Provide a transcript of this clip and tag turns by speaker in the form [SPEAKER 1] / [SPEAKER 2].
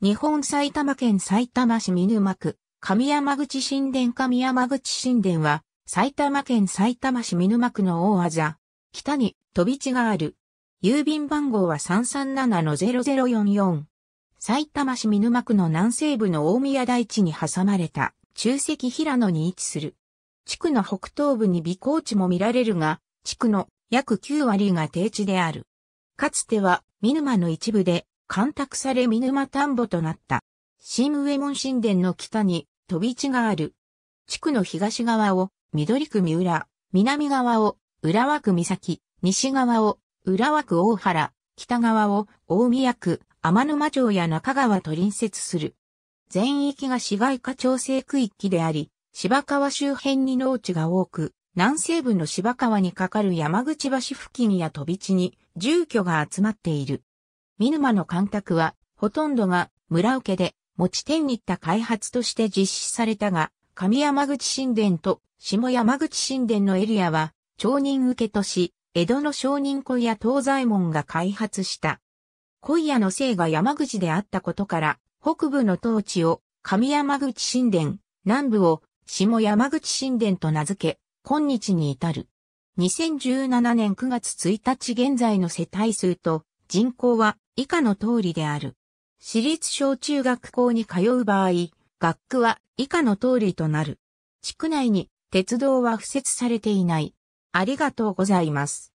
[SPEAKER 1] 日本埼玉県埼玉市見沼区、上山口神殿上山口神殿は、埼玉県埼玉市見沼区の大技、北に飛び地がある。郵便番号は337-0044。埼玉市見沼区の南西部の大宮台地に挟まれた中石平野に位置する。地区の北東部に微光地も見られるが、地区の約9割が低地である。かつては見沼の一部で干拓され見沼田んぼとなった。新上門神殿の北に飛び地がある。地区の東側を緑区三浦、南側を浦和区三崎、西側を浦和区大原、北側を大宮区、天沼町や中川と隣接する。全域が市街化調整区域であり、芝川周辺に農地が多く、南西部の芝川に架かる山口橋付近や飛び地に住居が集まっている。見沼の干拓は、ほとんどが村受けで、持ち点にった開発として実施されたが、上山口神殿と下山口神殿のエリアは、町人受けとし、江戸の商人小屋東西門が開発した。小屋の姓が山口であったことから、北部の統治を上山口神殿、南部を下山口神殿と名付け、今日に至る。2017年9月1日現在の世帯数と人口は以下の通りである。私立小中学校に通う場合、学区は以下の通りとなる。地区内に鉄道は付設されていない。ありがとうございます。